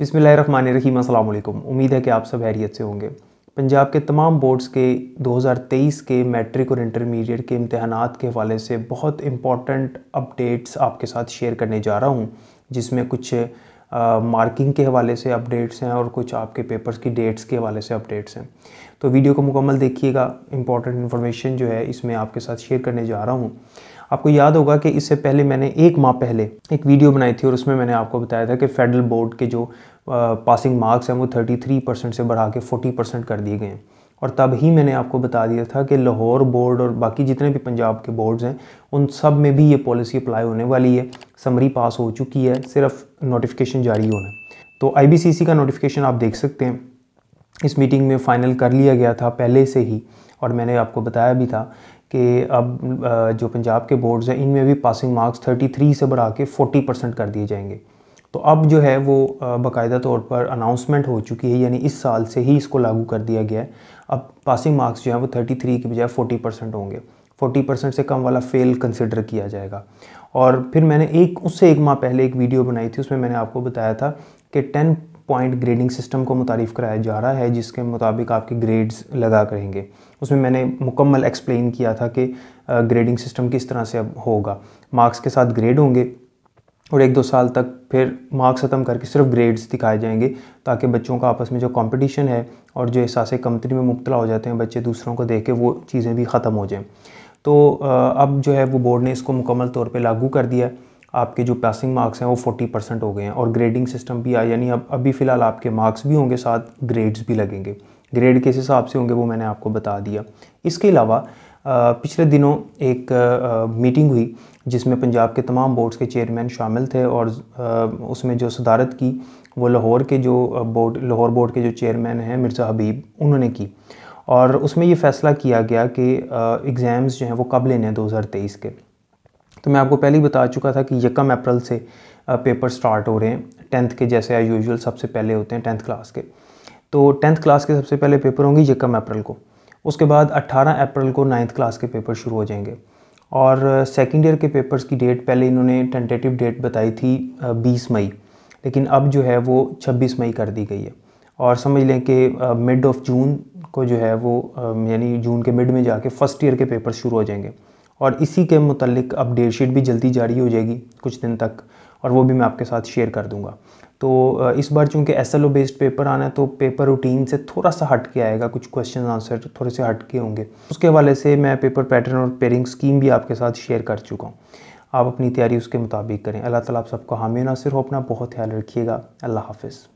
बिसमीम अल्लाम उम्मीद है कि आप सब हैरियत से होंगे पंजाब के तमाम बोर्ड्स के 2023 के मैट्रिक और इंटरमीडिएट के इम्तहानात के हवाले से बहुत इम्पॉर्टेंट अपडेट्स आपके साथ शेयर करने जा रहा हूँ जिसमें कुछ मार्किंग के हवाले से अपडेट्स हैं और कुछ आपके पेपर्स की डेट्स के हवाले से अपडेट्स हैं तो वीडियो को मुकम्मल देखिएगा इंपॉर्टेंट इन्फॉर्मेशन जो है इसमें आपके साथ शेयर करने जा रहा हूँ आपको याद होगा कि इससे पहले मैंने एक माह पहले एक वीडियो बनाई थी और उसमें मैंने आपको बताया था कि फेडरल बोर्ड के जो पासिंग मार्क्स हैं वो 33 परसेंट से बढ़ा के 40 परसेंट कर दिए गए हैं और तब ही मैंने आपको बता दिया था कि लाहौर बोर्ड और बाकी जितने भी पंजाब के बोर्ड्स हैं उन सब में भी ये पॉलिसी अप्लाई होने वाली है समरी पास हो चुकी है सिर्फ नोटिफिकेशन जारी होना तो आई का नोटिफिकेशन आप देख सकते हैं इस मीटिंग में फ़ाइनल कर लिया गया था पहले से ही और मैंने आपको बताया भी था कि अब जो पंजाब के बोर्ड्स हैं इनमें भी पासिंग मार्क्स 33 से बढ़ा के 40 परसेंट कर दिए जाएंगे तो अब जो है वो बाकायदा तौर पर अनाउंसमेंट हो चुकी है यानी इस साल से ही इसको लागू कर दिया गया है अब पासिंग मार्क्स जो है वो 33 के बजाय 40 परसेंट होंगे 40 परसेंट से कम वाला फेल कंसिडर किया जाएगा और फिर मैंने एक उससे एक माह पहले एक वीडियो बनाई थी उसमें मैंने आपको बताया था कि टेन पॉइंट ग्रेडिंग सिस्टम को मुतारफ़ कराया जा रहा है जिसके मुताबिक आपके ग्रेड्स लगा करेंगे उसमें मैंने मुकम्मल एक्सप्लेन किया था कि ग्रेडिंग सिस्टम किस तरह से अब होगा मार्क्स के साथ ग्रेड होंगे और एक दो साल तक फिर मार्क्स ख़त्म करके सिर्फ ग्रेड्स दिखाए जाएंगे ताकि बच्चों का आपस में जो कंपटीशन है और जो एहसास कमतरी में मुबतला हो जाते हैं बच्चे दूसरों को देख के वो चीज़ें भी ख़त्म हो जाएँ तो अब जो है वो बोर्ड ने इसको मुकम्मल तौर पर लागू कर दिया है आपके जो पासिंग मार्क्स हैं वो फोर्टी परसेंट हो गए हैं और ग्रेडिंग सिस्टम भी आया यानी अब अभी फ़िलहाल आपके मार्क्स भी होंगे साथ ग्रेड्स भी लगेंगे ग्रेड किस हिसाब से होंगे वो मैंने आपको बता दिया इसके अलावा पिछले दिनों एक मीटिंग हुई जिसमें पंजाब के तमाम बोर्ड्स के चेयरमैन शामिल थे और उसमें जो सदारत की वो लाहौर के जो बोर्ड लाहौर बोर्ड के जो चेयरमैन हैं मिर्ज़ा हबीब उन्होंने की और उसमें ये फ़ैसला किया गया कि एग्ज़ाम्स जो हैं वो कब लेने हैं 2023 के तो मैं आपको पहले ही बता चुका था कि यकम अप्रैल से पेपर स्टार्ट हो रहे हैं टेंथ के जैसे आई यूजल सबसे पहले होते हैं टेंथ क्लास के तो टेंथ क्लास के सबसे पहले पेपर होंगे यकम अप्रैल को उसके बाद 18 अप्रैल को नाइन्थ क्लास के पेपर शुरू हो जाएंगे और सेकेंड ईयर के पेपर्स की डेट पहले इन्होंने टेंटेटिव डेट बताई थी बीस मई लेकिन अब जो है वो छब्बीस मई कर दी गई है और समझ लें कि मिड ऑफ जून को जो है वो यानी जून के मिड में जाके फर्स्ट ईयर के पेपर शुरू हो जाएंगे और इसी के मतलब डेट शीट भी जल्दी जारी हो जाएगी कुछ दिन तक और वो भी मैं आपके साथ शेयर कर दूंगा तो इस बार चूंकि S L O based paper आना है तो पेपर रूटीन से थोड़ा सा हट के आएगा कुछ क्वेश्चन आंसर थोड़े से हट के होंगे उसके हवाले से मैं पेपर पैटर्न और पेयरिंग स्कीम भी आपके साथ शेयर कर चुका हूँ आप अपनी तैयारी उसके मुताबिक करें अल्लाह ताला आप सबको हामी नासिर हो अपना बहुत ख्याल रखिएगा अल्लाह हाफिज़